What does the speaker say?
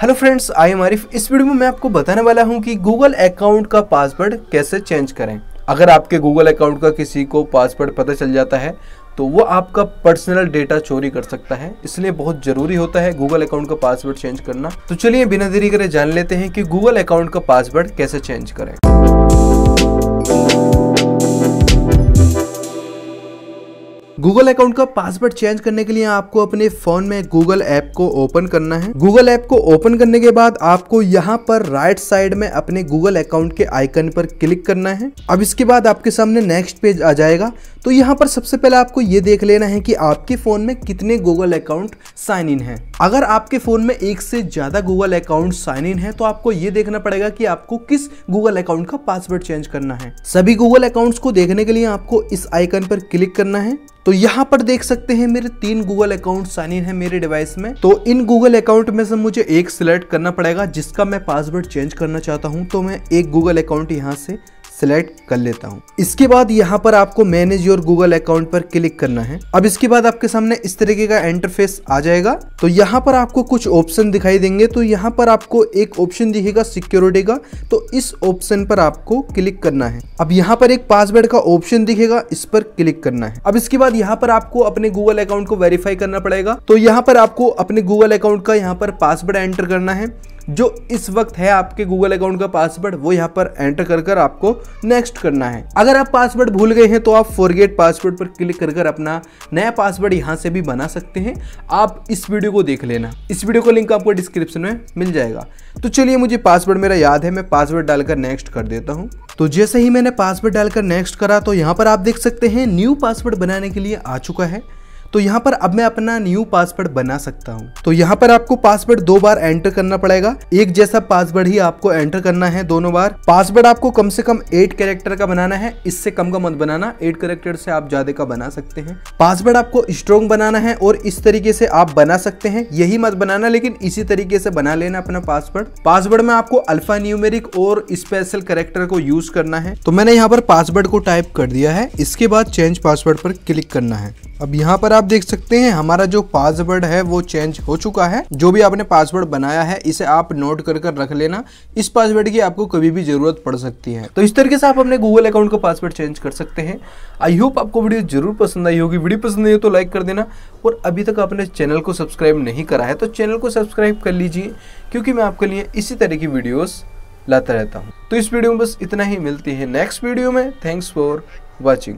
hello friends I am Arif इस वीडियो में मैं आपको बताने वाला हूं कि गूगल अकाउंट का पासवर्ड कैसे चेंज करें अगर आपके गूगल अकाउंट का किसी को पासवर्ड पता चल जाता है तो वो आपका पर्सनल डेटा चोरी कर सकता है इसलिए बहुत ज़रूरी होता है गूगल अकाउंट का पासवर्ड चेंज करना तो चलिए बिना देरी करे जान लेते हैं कि गूगल अकाउंट का पासवर्ड कैसे चेंज करें गूगल अकाउंट का पासवर्ड चेंज करने के लिए आपको अपने फोन में गूगल ऐप को ओपन करना है गूगल ऐप को ओपन करने के बाद आपको यहाँ पर राइट साइड में अपने गूगल अकाउंट के आइकन पर क्लिक करना है अब इसके बाद आपके सामने नेक्स्ट पेज आ जाएगा तो यहाँ पर सबसे पहले आपको ये देख लेना है कि आपके फोन में कितने गूगल अकाउंट साइन इन है अगर आपके फोन में एक से ज्यादा गूगल अकाउंट साइन इन है तो आपको ये देखना पड़ेगा कि आपको किस गूगल अकाउंट का पासवर्ड चेंज करना है सभी गूगल अकाउंट्स को देखने के लिए आपको इस आइकन पर क्लिक करना है तो यहाँ पर देख सकते हैं मेरे तीन गूगल अकाउंट साइन इन है मेरे डिवाइस में तो इन गूगल अकाउंट में से मुझे एक सिलेक्ट करना पड़ेगा जिसका मैं पासवर्ड चेंज करना चाहता हूँ तो मैं एक गूगल अकाउंट यहाँ से सिलेक्ट कर लेता हूँ इसके बाद यहाँ पर आपको मैनेज योर गूगल अकाउंट पर क्लिक करना है अब इसके बाद आपके सामने इस तरीके का इंटरफेस आ जाएगा तो यहाँ पर आपको कुछ ऑप्शन दिखाई देंगे तो यहाँ पर आपको एक ऑप्शन दिखेगा सिक्योरिटी का तो इस ऑप्शन पर आपको क्लिक करना है अब यहाँ पर एक पासवर्ड का ऑप्शन दिखेगा इस पर क्लिक करना है अब इसके बाद यहाँ पर आपको अपने गूगल अकाउंट को वेरीफाई करना पड़ेगा तो यहाँ पर आपको अपने गूगल अकाउंट का यहाँ पर पासवर्ड एंटर करना है जो इस वक्त है आपके गूगल अकाउंट का पासवर्ड वो यहाँ पर एंटर कर कर आपको नेक्स्ट करना है अगर आप पासवर्ड भूल गए हैं तो आप फॉरगेट पासवर्ड पर क्लिक कर कर अपना नया पासवर्ड यहाँ से भी बना सकते हैं आप इस वीडियो को देख लेना इस वीडियो का लिंक आपको डिस्क्रिप्शन में मिल जाएगा तो चलिए मुझे पासवर्ड मेरा याद है मैं पासवर्ड डालकर नेक्स्ट कर देता हूँ तो जैसे ही मैंने पासवर्ड डालकर नेक्स्ट करा तो यहाँ पर आप देख सकते हैं न्यू पासवर्ड बनाने के लिए आ चुका है तो यहाँ पर अब मैं अपना न्यू पासवर्ड बना सकता हूँ तो यहाँ पर आपको पासवर्ड दो बार एंटर करना पड़ेगा एक जैसा पासवर्ड ही आपको एंटर करना है दोनों बार पासवर्ड आपको कम से कम एट कैरेक्टर का बनाना है इससे कम का मत बनाना एट कैरेक्टर से आप ज्यादा का बना सकते हैं पासवर्ड आपको स्ट्रॉन्ग बनाना है और इस तरीके से आप बना सकते हैं यही मत बनाना लेकिन इसी तरीके से बना लेना अपना पासवर्ड पासवर्ड में आपको अल्फा न्यूमेरिक और स्पेशल करेक्टर को यूज करना है तो मैंने यहाँ पर पासवर्ड को टाइप कर दिया है इसके बाद चेंज पासवर्ड पर क्लिक करना है अब यहाँ पर आप आप देख सकते हैं हमारा जो पासवर्ड है वो चेंज हो चुका है जो भी आपने पासवर्ड बनाया है इसे आप नोट कर कर रख लेना इस पासवर्ड की आपको कभी भी जरूरत पड़ सकती है तो इस तरीके से आप अपने गूगल अकाउंट का पासवर्ड चेंज कर सकते हैं आई होप आपको वीडियो जरूर पसंद आई होगी वीडियो पसंद आई हो तो लाइक कर देना और अभी तक आपने चैनल को सब्सक्राइब नहीं करा है तो चैनल को सब्सक्राइब कर लीजिए क्योंकि मैं आपके लिए इसी तरह की वीडियोस लाता रहता हूँ तो इस वीडियो में बस इतना ही मिलती है नेक्स्ट वीडियो में थैंक्स फॉर वॉचिंग